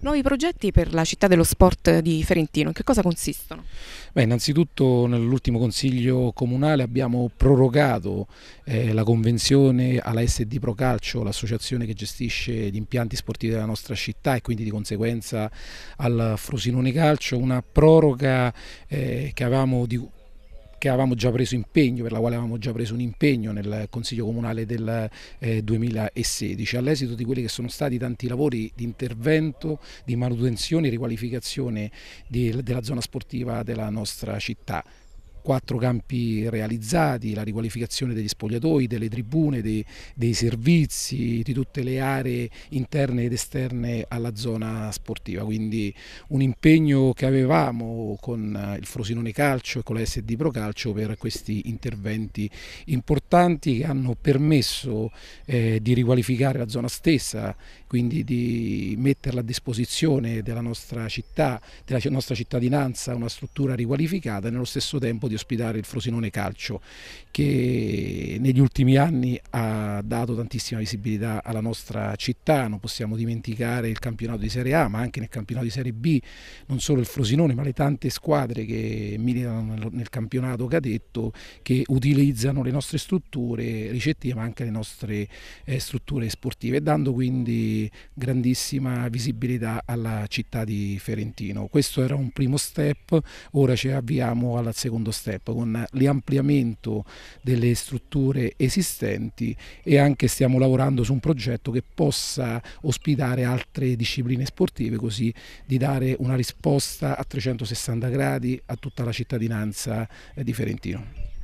Nuovi progetti per la città dello sport di Ferentino, in che cosa consistono? Beh, innanzitutto nell'ultimo consiglio comunale abbiamo prorogato eh, la convenzione alla SD Pro Calcio, l'associazione che gestisce gli impianti sportivi della nostra città e quindi di conseguenza al Frosinone Calcio, una proroga eh, che avevamo di, che avevamo già preso impegno, per la quale avevamo già preso un impegno nel Consiglio Comunale del eh, 2016. All'esito di quelli che sono stati tanti lavori di intervento, di manutenzione e riqualificazione di, della zona sportiva della nostra città quattro campi realizzati, la riqualificazione degli spogliatoi, delle tribune, dei, dei servizi, di tutte le aree interne ed esterne alla zona sportiva. Quindi un impegno che avevamo con eh, il Frosinone Calcio e con la SD Pro Calcio per questi interventi importanti che hanno permesso eh, di riqualificare la zona stessa, quindi di metterla a disposizione della nostra città, della nostra cittadinanza, una struttura riqualificata e nello stesso tempo di ospitare il Frosinone Calcio che negli ultimi anni ha dato tantissima visibilità alla nostra città, non possiamo dimenticare il campionato di Serie A ma anche nel campionato di Serie B, non solo il Frosinone ma le tante squadre che militano nel campionato cadetto che utilizzano le nostre strutture ricettive ma anche le nostre eh, strutture sportive dando quindi grandissima visibilità alla città di Ferentino. Questo era un primo step, ora ci avviamo al secondo step step, con l'ampliamento delle strutture esistenti e anche stiamo lavorando su un progetto che possa ospitare altre discipline sportive così di dare una risposta a 360 gradi a tutta la cittadinanza eh, di Ferentino.